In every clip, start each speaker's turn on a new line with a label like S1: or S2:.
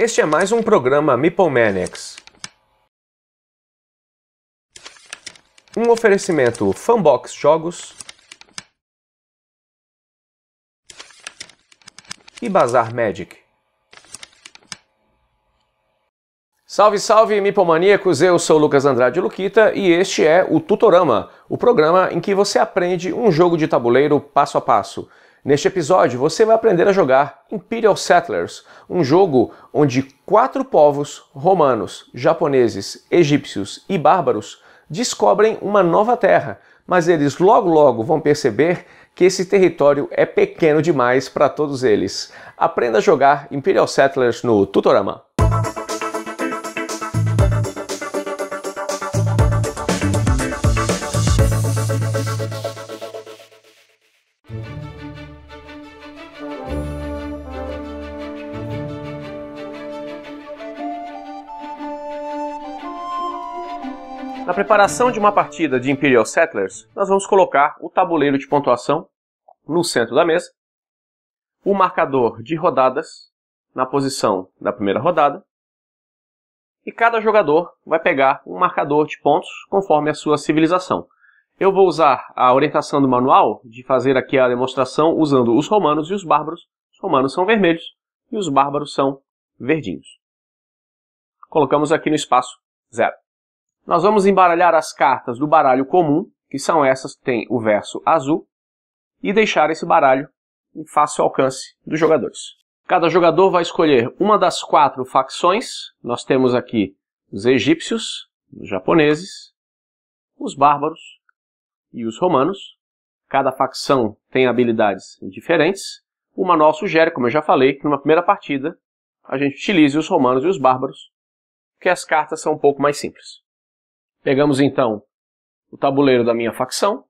S1: Este é mais um programa Meeplemaniacs. Um oferecimento Fanbox Jogos e Bazar Magic. Salve, salve, mipomaníacos! Eu sou Lucas Andrade Luquita e este é o Tutorama, o programa em que você aprende um jogo de tabuleiro passo a passo. Neste episódio, você vai aprender a jogar Imperial Settlers, um jogo onde quatro povos romanos, japoneses, egípcios e bárbaros descobrem uma nova terra, mas eles logo logo vão perceber que esse território é pequeno demais para todos eles. Aprenda a jogar Imperial Settlers no Tutorama. preparação de uma partida de Imperial Settlers, nós vamos colocar o tabuleiro de pontuação no centro da mesa, o marcador de rodadas na posição da primeira rodada, e cada jogador vai pegar um marcador de pontos conforme a sua civilização. Eu vou usar a orientação do manual de fazer aqui a demonstração usando os romanos e os bárbaros. Os romanos são vermelhos e os bárbaros são verdinhos. Colocamos aqui no espaço zero. Nós vamos embaralhar as cartas do baralho comum, que são essas que tem o verso azul, e deixar esse baralho em fácil alcance dos jogadores. Cada jogador vai escolher uma das quatro facções. Nós temos aqui os egípcios, os japoneses, os bárbaros e os romanos. Cada facção tem habilidades diferentes. O manual sugere, como eu já falei, que numa primeira partida a gente utilize os romanos e os bárbaros, porque as cartas são um pouco mais simples. Pegamos então o tabuleiro da minha facção.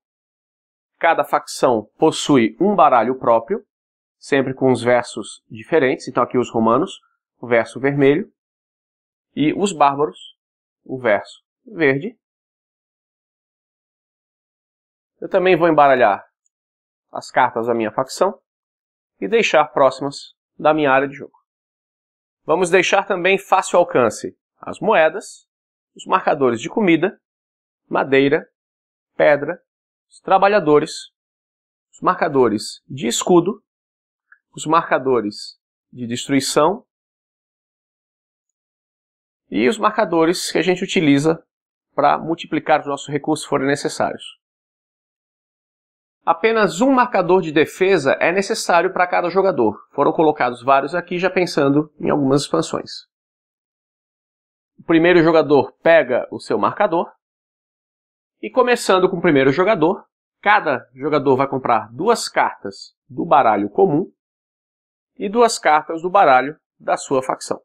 S1: Cada facção possui um baralho próprio, sempre com os versos diferentes. Então aqui os romanos, o verso vermelho, e os bárbaros, o
S2: verso verde. Eu também vou embaralhar
S1: as cartas da minha facção e deixar próximas da minha área de jogo. Vamos deixar também fácil alcance as moedas os marcadores de comida, madeira, pedra, os trabalhadores, os marcadores de escudo, os marcadores de
S2: destruição e os marcadores que a gente utiliza
S1: para multiplicar os nossos recursos se forem necessários. Apenas um marcador de defesa é necessário para cada jogador. Foram colocados vários aqui já pensando em algumas expansões. O primeiro jogador pega o seu marcador. E começando com o primeiro jogador, cada jogador vai comprar duas cartas do baralho comum e duas cartas do baralho da sua facção.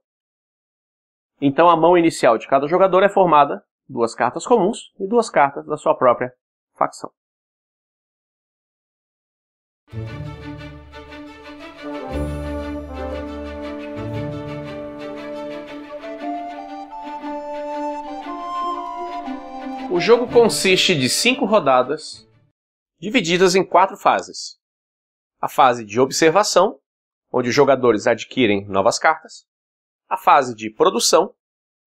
S1: Então a mão inicial de cada jogador é formada duas cartas comuns e duas cartas da sua própria facção. O jogo consiste de cinco rodadas, divididas em quatro fases. A fase de observação, onde os jogadores adquirem novas cartas. A fase de produção,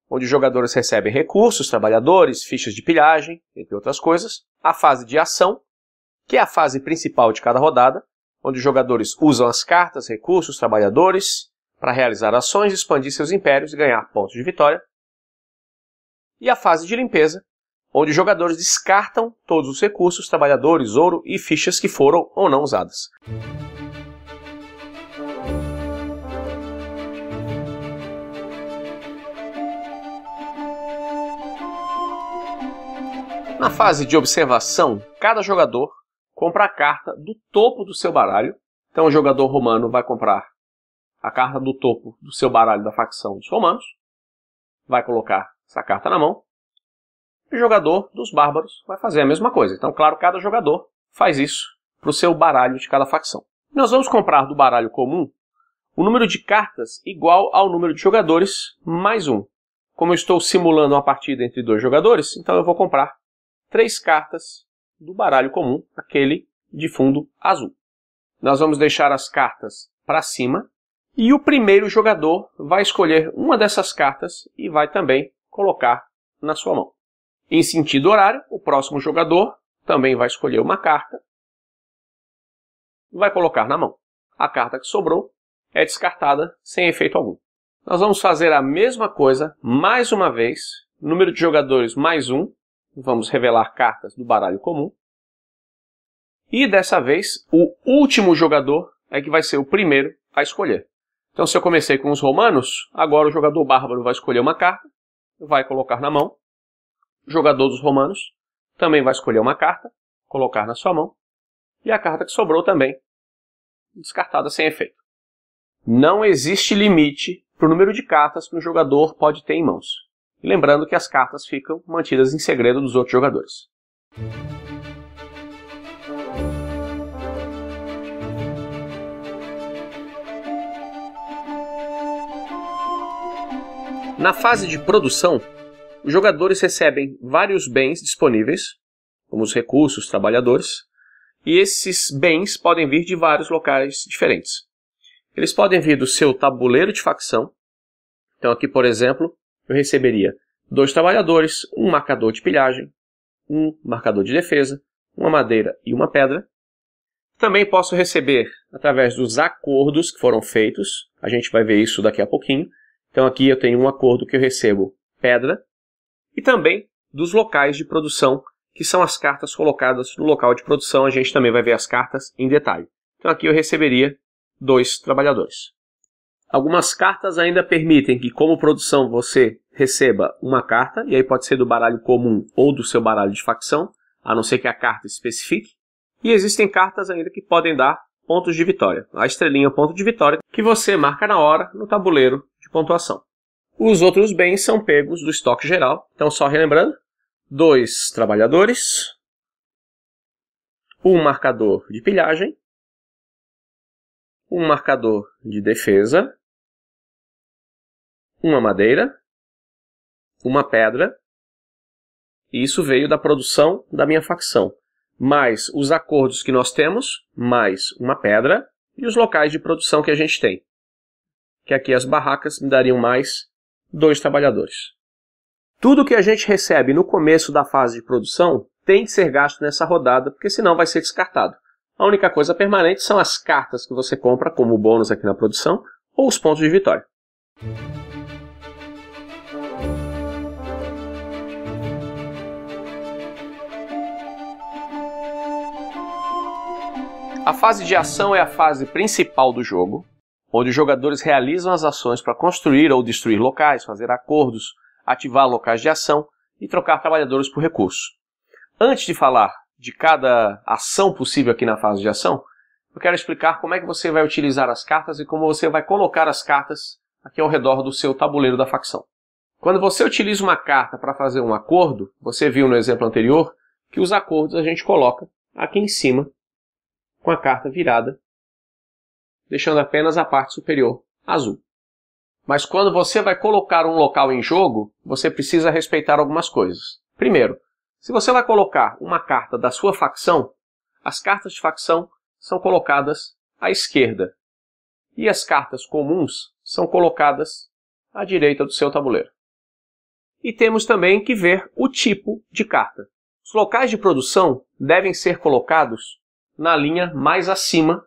S1: onde os jogadores recebem recursos, trabalhadores, fichas de pilhagem, entre outras coisas. A fase de ação, que é a fase principal de cada rodada, onde os jogadores usam as cartas, recursos, trabalhadores para realizar ações, expandir seus impérios e ganhar pontos de vitória. E a fase de limpeza, onde os jogadores descartam todos os recursos, trabalhadores, ouro e fichas que foram ou não usadas. Na fase de observação, cada jogador compra a carta do topo do seu baralho. Então, o jogador romano vai comprar a carta do topo do seu baralho da facção dos romanos, vai colocar essa carta na mão o jogador dos bárbaros vai fazer a mesma coisa. Então, claro, cada jogador faz isso para o seu baralho de cada facção. Nós vamos comprar do baralho comum o número de cartas igual ao número de jogadores mais um. Como eu estou simulando uma partida entre dois jogadores, então eu vou comprar três cartas do baralho comum, aquele de fundo azul. Nós vamos deixar as cartas para cima e o primeiro jogador vai escolher uma dessas cartas e vai também colocar na sua mão. Em sentido horário, o próximo jogador também vai escolher uma carta, e vai colocar na mão. A carta que sobrou é descartada sem efeito algum. Nós vamos fazer a mesma coisa mais uma vez, número de jogadores mais um, vamos revelar cartas do baralho comum. E dessa vez, o último jogador é que vai ser o primeiro a escolher. Então, se eu comecei com os romanos, agora o jogador bárbaro vai escolher uma carta, vai colocar na mão, o jogador dos romanos também vai escolher uma carta, colocar na sua mão, e a carta que sobrou também, descartada sem efeito. Não existe limite para o número de cartas que um jogador pode ter em mãos. lembrando que as cartas ficam mantidas em segredo dos outros jogadores. Na fase de produção, os jogadores recebem vários bens disponíveis, como os recursos, os trabalhadores, e esses bens podem vir de vários locais diferentes. Eles podem vir do seu tabuleiro de facção. Então, aqui, por exemplo, eu receberia dois trabalhadores, um marcador de pilhagem, um marcador de defesa, uma madeira e uma pedra. Também posso receber através dos acordos que foram feitos. A gente vai ver isso daqui a pouquinho. Então, aqui eu tenho um acordo que eu recebo pedra, e também dos locais de produção, que são as cartas colocadas no local de produção. A gente também vai ver as cartas em detalhe. Então aqui eu receberia dois trabalhadores. Algumas cartas ainda permitem que, como produção, você receba uma carta, e aí pode ser do baralho comum ou do seu baralho de facção, a não ser que a carta especifique. E existem cartas ainda que podem dar pontos de vitória. A estrelinha é o ponto de vitória que você marca na hora no tabuleiro de pontuação. Os outros bens são pegos do estoque geral. Então, só relembrando: dois trabalhadores, um marcador
S2: de pilhagem, um marcador de defesa, uma madeira, uma pedra.
S1: E isso veio da produção da minha facção. Mais os acordos que nós temos, mais uma pedra e os locais de produção que a gente tem. Que aqui as barracas me dariam mais dois trabalhadores. Tudo que a gente recebe no começo da fase de produção tem que ser gasto nessa rodada, porque senão vai ser descartado. A única coisa permanente são as cartas que você compra como bônus aqui na produção ou os pontos de vitória. A fase de ação é a fase principal do jogo, onde os jogadores realizam as ações para construir ou destruir locais, fazer acordos, ativar locais de ação e trocar trabalhadores por recursos. Antes de falar de cada ação possível aqui na fase de ação, eu quero explicar como é que você vai utilizar as cartas e como você vai colocar as cartas aqui ao redor do seu tabuleiro da facção. Quando você utiliza uma carta para fazer um acordo, você viu no exemplo anterior que os acordos a gente coloca aqui em cima com a carta virada deixando apenas a parte superior azul. Mas quando você vai colocar um local em jogo, você precisa respeitar algumas coisas. Primeiro, se você vai colocar uma carta da sua facção, as cartas de facção são colocadas à esquerda e as cartas comuns são colocadas à direita do seu tabuleiro. E temos também que ver o tipo de carta. Os locais de produção devem ser colocados na linha mais acima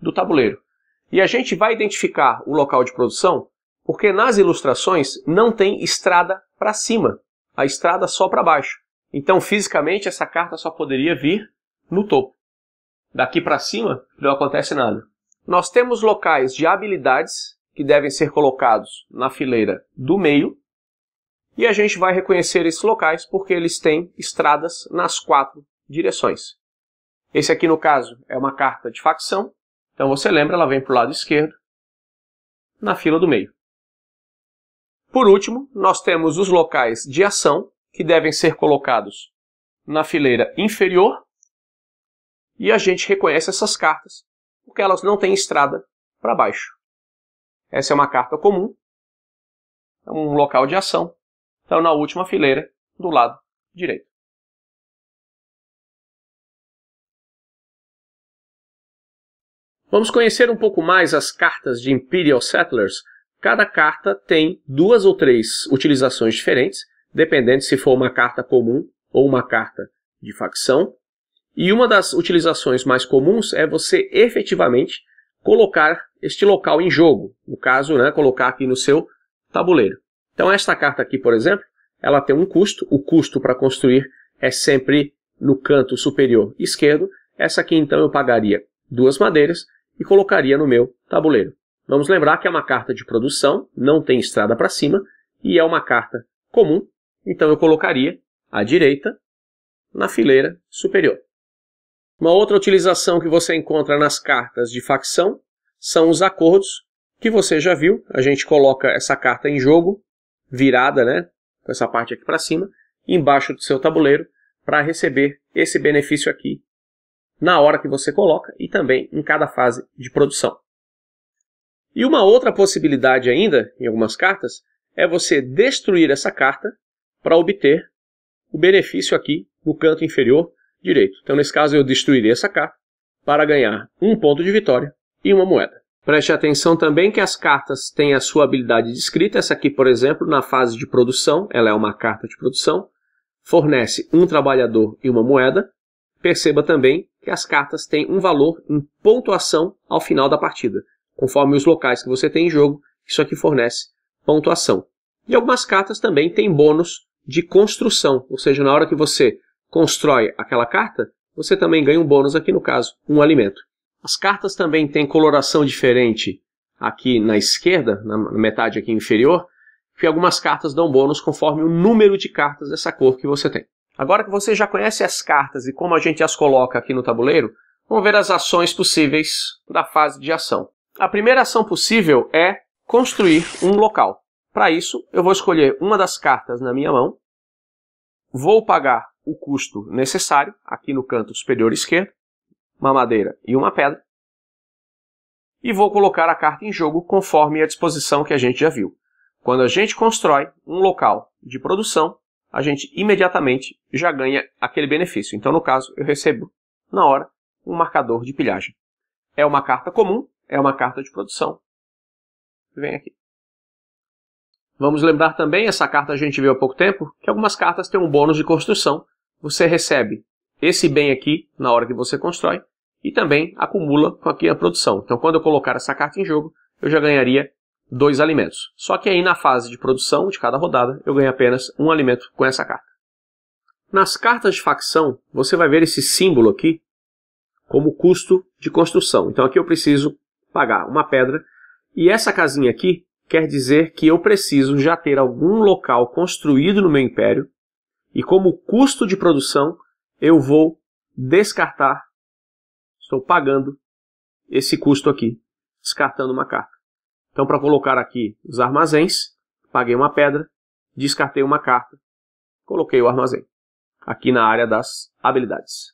S1: do tabuleiro. E a gente vai identificar o local de produção porque nas ilustrações não tem estrada para cima, a estrada só para baixo. Então, fisicamente, essa carta só poderia vir no topo. Daqui para cima, não acontece nada. Nós temos locais de habilidades que devem ser colocados na fileira do meio, e a gente vai reconhecer esses locais porque eles têm estradas nas quatro direções. Esse aqui, no caso, é uma carta de facção, então você lembra, ela vem para o lado esquerdo, na fila do meio. Por último, nós temos os locais de ação, que devem ser colocados na fileira inferior, e a gente reconhece essas cartas, porque elas não têm estrada para baixo. Essa é uma carta comum, é um local de ação, então na última fileira
S2: do lado direito.
S1: Vamos conhecer um pouco mais as cartas de Imperial Settlers. Cada carta tem duas ou três utilizações diferentes, dependendo se for uma carta comum ou uma carta de facção. E uma das utilizações mais comuns é você efetivamente colocar este local em jogo. No caso, né, colocar aqui no seu tabuleiro. Então, esta carta aqui, por exemplo, ela tem um custo. O custo para construir é sempre no canto superior esquerdo. Essa aqui, então, eu pagaria duas madeiras e colocaria no meu tabuleiro. Vamos lembrar que é uma carta de produção, não tem estrada para cima e é uma carta comum, então eu colocaria à direita na fileira superior. Uma outra utilização que você encontra nas cartas de facção são os acordos, que você já viu. A gente coloca essa carta em jogo, virada, né, com essa parte aqui para cima, embaixo do seu tabuleiro, para receber esse benefício aqui na hora que você coloca e também em cada fase de produção. E uma outra possibilidade ainda, em algumas cartas, é você destruir essa carta para obter o benefício aqui no canto inferior direito. Então, nesse caso, eu destruirei essa carta para ganhar um ponto de vitória e uma moeda. Preste atenção também que as cartas têm a sua habilidade descrita. Essa aqui, por exemplo, na fase de produção, ela é uma carta de produção, fornece um trabalhador e uma moeda. Perceba também que as cartas têm um valor em pontuação ao final da partida. Conforme os locais que você tem em jogo, isso aqui fornece pontuação. E algumas cartas também têm bônus de construção, ou seja, na hora que você constrói aquela carta, você também ganha um bônus aqui no caso, um alimento. As cartas também têm coloração diferente aqui na esquerda, na metade aqui inferior, que algumas cartas dão bônus conforme o número de cartas dessa cor que você tem. Agora que você já conhece as cartas e como a gente as coloca aqui no tabuleiro, vamos ver as ações possíveis da fase de ação. A primeira ação possível é construir um local. Para isso, eu vou escolher uma das cartas na minha mão, vou pagar o custo necessário, aqui no canto superior esquerdo, uma madeira e uma pedra, e vou colocar a carta em jogo conforme a disposição que a gente já viu. Quando a gente constrói um local de produção, a gente imediatamente já ganha aquele benefício. Então, no caso, eu recebo, na hora, um marcador de pilhagem. É uma carta comum, é uma carta de produção. Vem aqui. Vamos lembrar também, essa carta a gente viu há pouco tempo, que algumas cartas têm um bônus de construção. Você recebe esse bem aqui na hora que você constrói e também acumula com aqui a produção. Então, quando eu colocar essa carta em jogo, eu já ganharia dois alimentos. Só que aí na fase de produção de cada rodada, eu ganho apenas um alimento com essa carta. Nas cartas de facção, você vai ver esse símbolo aqui como custo de construção. Então aqui eu preciso pagar uma pedra e essa casinha aqui quer dizer que eu preciso já ter algum local construído no meu império e como custo de produção eu vou descartar, estou pagando esse custo aqui, descartando uma carta. Então, para colocar aqui os armazéns, paguei uma pedra, descartei uma carta, coloquei o armazém. Aqui na área das habilidades.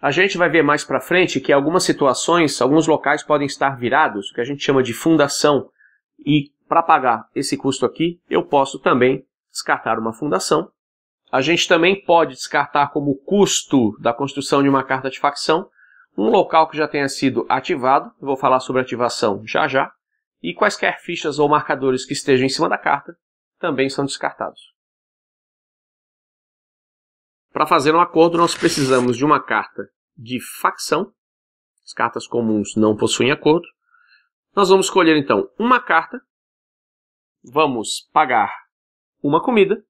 S1: A gente vai ver mais para frente que algumas situações, alguns locais podem estar virados, o que a gente chama de fundação. E para pagar esse custo aqui, eu posso também descartar uma fundação. A gente também pode descartar como custo da construção de uma carta de facção um local que já tenha sido ativado. Eu vou falar sobre ativação já já e quaisquer fichas ou marcadores que estejam em cima da carta também são descartados. Para fazer um acordo, nós precisamos de uma carta de facção. As cartas comuns não possuem acordo. Nós vamos escolher então uma carta,
S2: vamos pagar uma comida,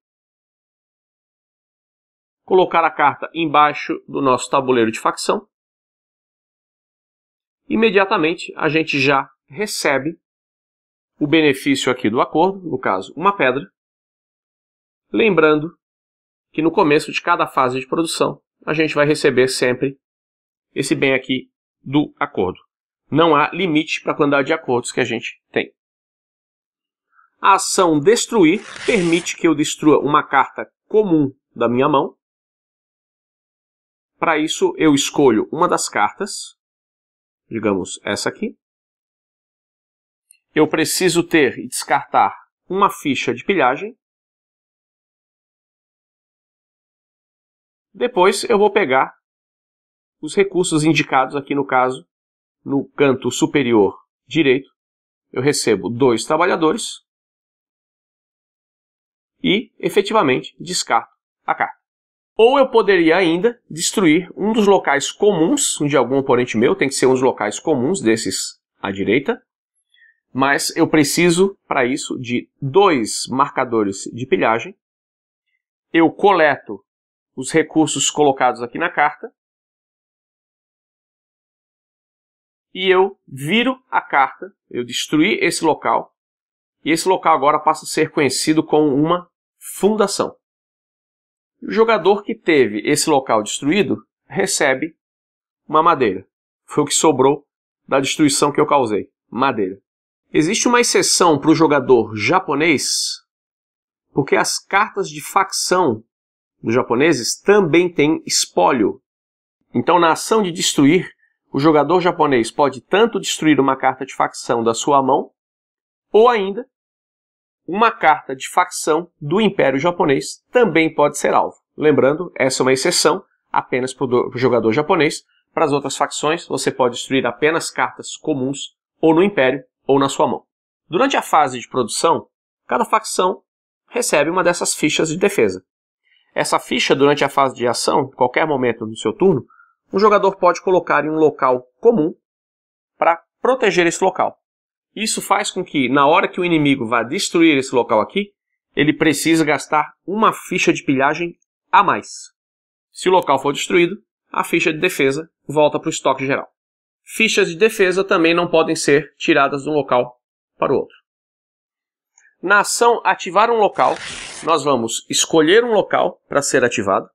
S2: colocar a carta embaixo do nosso tabuleiro de facção. Imediatamente a gente já recebe o
S1: benefício aqui do acordo, no caso, uma pedra. Lembrando que no começo de cada fase de produção, a gente vai receber sempre esse bem aqui do acordo. Não há limite para a quantidade de acordos que a gente tem. A ação destruir permite que eu destrua uma carta comum da minha mão. Para isso, eu escolho uma das cartas,
S2: digamos essa aqui, eu preciso ter e descartar uma ficha de pilhagem. Depois eu vou pegar os recursos indicados
S1: aqui no caso, no canto superior direito, eu recebo dois trabalhadores e efetivamente descarto a carta. Ou eu poderia ainda destruir um dos locais comuns de algum oponente meu, tem que ser um dos locais comuns desses à direita, mas eu preciso, para isso, de dois marcadores de pilhagem. Eu
S2: coleto os recursos colocados aqui na carta
S1: e eu viro a carta, eu destruí esse local e esse local agora passa a ser conhecido como uma fundação. O jogador que teve esse local destruído recebe uma madeira. Foi o que sobrou da destruição que eu causei. Madeira. Existe uma exceção para o jogador japonês, porque as cartas de facção dos japoneses também têm espólio. Então, na ação de destruir, o jogador japonês pode tanto destruir uma carta de facção da sua mão, ou ainda uma carta de facção do Império Japonês também pode ser alvo. Lembrando, essa é uma exceção apenas para o jogador japonês. Para as outras facções, você pode destruir apenas cartas comuns ou no Império, ou na sua mão. Durante a fase de produção, cada facção recebe uma dessas fichas de defesa. Essa ficha, durante a fase de ação, em qualquer momento do seu turno, um jogador pode colocar em um local comum para proteger esse local. Isso faz com que, na hora que o inimigo vá destruir esse local aqui, ele precise gastar uma ficha de pilhagem a mais. Se o local for destruído, a ficha de defesa volta para o estoque geral. Fichas de defesa também não podem ser tiradas de um local para o outro. Na ação ativar um local, nós vamos escolher um local para ser ativado.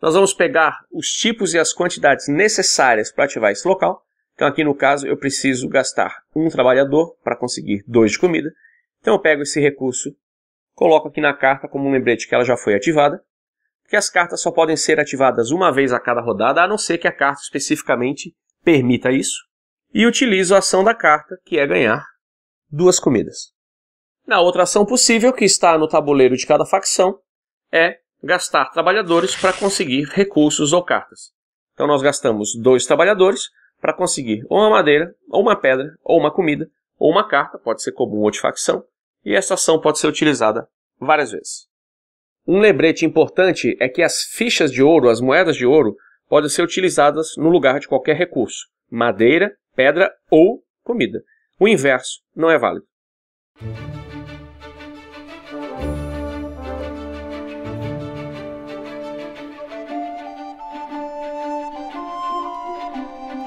S1: Nós vamos pegar os tipos e as quantidades necessárias para ativar esse local. Então aqui no caso eu preciso gastar um trabalhador para conseguir dois de comida. Então eu pego esse recurso, coloco aqui na carta como um lembrete que ela já foi ativada. Porque as cartas só podem ser ativadas uma vez a cada rodada, a não ser que a carta especificamente permita isso, e utilizo a ação da carta, que é ganhar duas comidas. Na outra ação possível, que está no tabuleiro de cada facção, é gastar trabalhadores para conseguir recursos ou cartas. Então nós gastamos dois trabalhadores para conseguir ou uma madeira, ou uma pedra, ou uma comida, ou uma carta, pode ser comum ou de facção, e essa ação pode ser utilizada várias vezes. Um lembrete importante é que as fichas de ouro, as moedas de ouro, podem ser utilizadas no lugar de qualquer recurso: madeira, pedra ou comida. O inverso não é válido.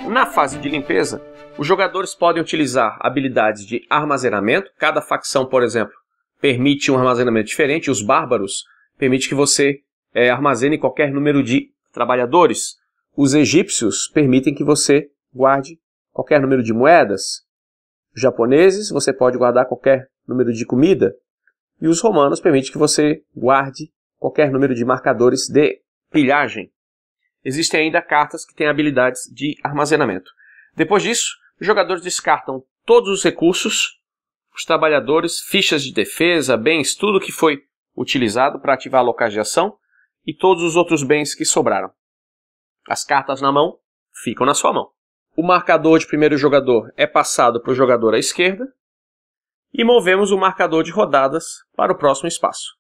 S1: Na fase de limpeza, os jogadores podem utilizar habilidades de armazenamento. Cada facção, por exemplo, permite um armazenamento diferente. Os bárbaros permite que você é, armazene qualquer número de trabalhadores. Os egípcios permitem que você guarde qualquer número de moedas. Os japoneses, você pode guardar qualquer número de comida. E os romanos permitem que você guarde qualquer número de marcadores de pilhagem. Existem ainda cartas que têm habilidades de armazenamento. Depois disso, os jogadores descartam todos os recursos, os trabalhadores, fichas de defesa, bens, tudo que foi utilizado para ativar a locais de ação, e todos os outros bens que sobraram. As cartas na mão ficam na sua mão. O marcador de primeiro jogador é passado para o jogador à esquerda e movemos o marcador de rodadas para o próximo espaço.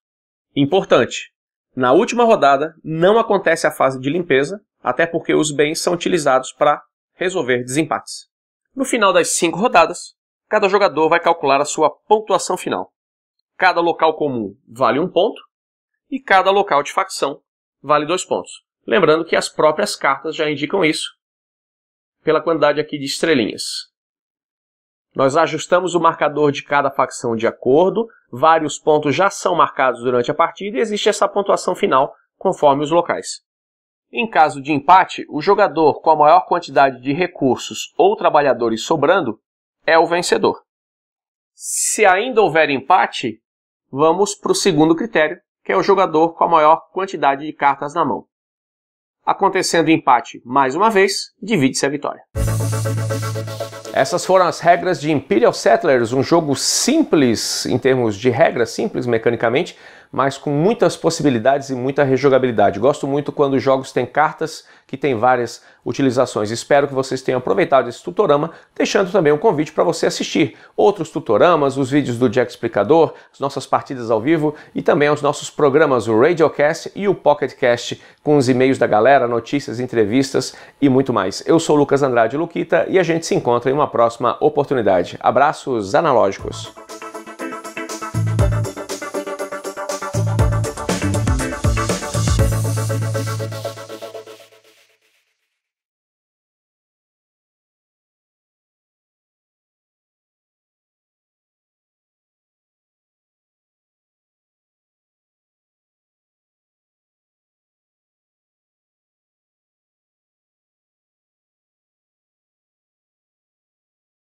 S1: Importante: na última rodada não acontece a fase de limpeza, até porque os bens são utilizados para resolver desempates. No final das cinco rodadas, cada jogador vai calcular a sua pontuação final. Cada local comum vale um ponto e cada local de facção vale dois pontos. Lembrando que as próprias cartas já indicam isso pela quantidade aqui de estrelinhas. Nós ajustamos o marcador de cada facção de acordo, vários pontos já são marcados durante a partida e existe essa pontuação final conforme os locais. Em caso de empate, o jogador com a maior quantidade de recursos ou trabalhadores sobrando é o vencedor. Se ainda houver empate, vamos para o segundo critério, que é o jogador com a maior quantidade de cartas na mão. Acontecendo o empate mais uma vez, divide-se a vitória. Essas foram as regras de Imperial Settlers, um jogo simples em termos de regras, simples mecanicamente, mas com muitas possibilidades e muita rejogabilidade. Gosto muito quando os jogos têm cartas que têm várias utilizações. Espero que vocês tenham aproveitado esse tutorama, deixando também um convite para você assistir outros tutoramas, os vídeos do Jack Explicador, as nossas partidas ao vivo e também os nossos programas, o Radiocast e o Pocketcast, com os e-mails da galera, notícias, entrevistas e muito mais. Eu sou Lucas Andrade Luquita e a gente se encontra em uma próxima oportunidade. Abraços analógicos!